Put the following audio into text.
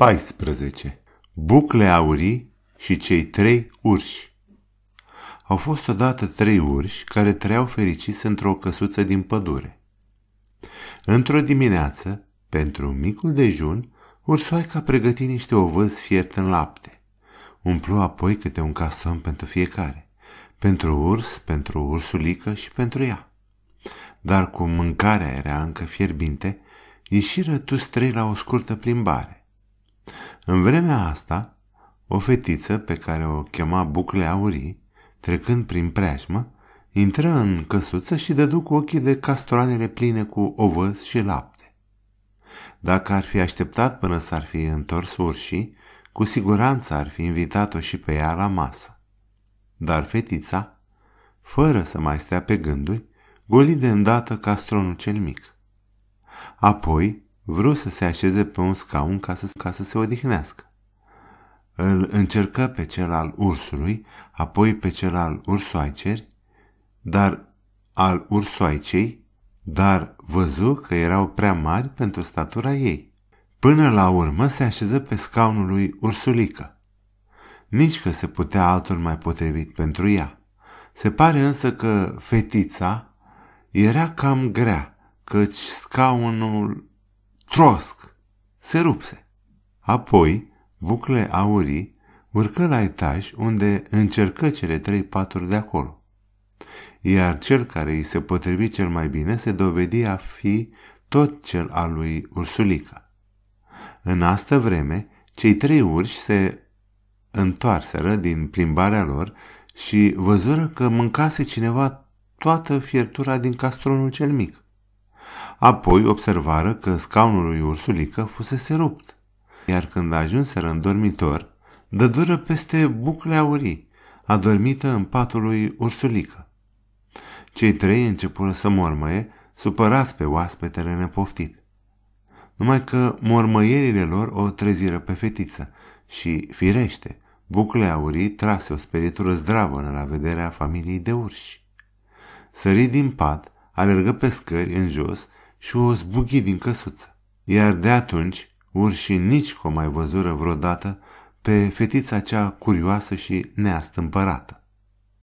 14. Bucle aurii și cei trei urși Au fost odată trei urși care trăiau fericiți într-o căsuță din pădure. Într-o dimineață, pentru micul dejun, ursoaica pregăti niște ovăz fiert în lapte. Umplu apoi câte un cason pentru fiecare, pentru urs, pentru ursulică și pentru ea. Dar cum mâncarea era încă fierbinte, ieșiră tu trei la o scurtă plimbare. În vremea asta, o fetiță pe care o chema Bucle Aurii, trecând prin preajmă, intră în căsuță și dădu cu ochii de castroanele pline cu ovăz și lapte. Dacă ar fi așteptat până s-ar fi întors urșii, cu siguranță ar fi invitat-o și pe ea la masă. Dar fetița, fără să mai stea pe gânduri, goli de îndată castronul cel mic. Apoi, vrut să se așeze pe un scaun ca să, ca să se odihnească. Îl încercă pe cel al ursului, apoi pe cel al ursoaiceri, dar al ursoaicei, dar văzu că erau prea mari pentru statura ei. Până la urmă se așeză pe scaunul lui Ursulică. Nici că se putea altul mai potrivit pentru ea. Se pare însă că fetița era cam grea, căci scaunul Trosc! Se rupse. Apoi, bucle aurii urcă la etaj unde încercă cele trei paturi de acolo. Iar cel care îi se potrivi cel mai bine se dovedi a fi tot cel al lui Ursulica. În astă vreme, cei trei urși se întoarseră din plimbarea lor și văzură că mâncase cineva toată fiertura din castronul cel mic. Apoi observară că scaunul lui Ursulică fusese rupt, iar când ajunseră în dormitor, dădură peste bucle aurii, adormită în patul lui Ursulică. Cei trei începură să mormăie, supărați pe oaspetele nepoftit. Numai că mormăierile lor o treziră pe fetiță și, firește, bucle aurii trase o speritură zdravănă la vederea familiei de urși. Sări din pat, alergă pe scări în jos și o zbughi din căsuță. Iar de atunci, urși nici că mai văzură vreodată pe fetița cea curioasă și neastâmpărată.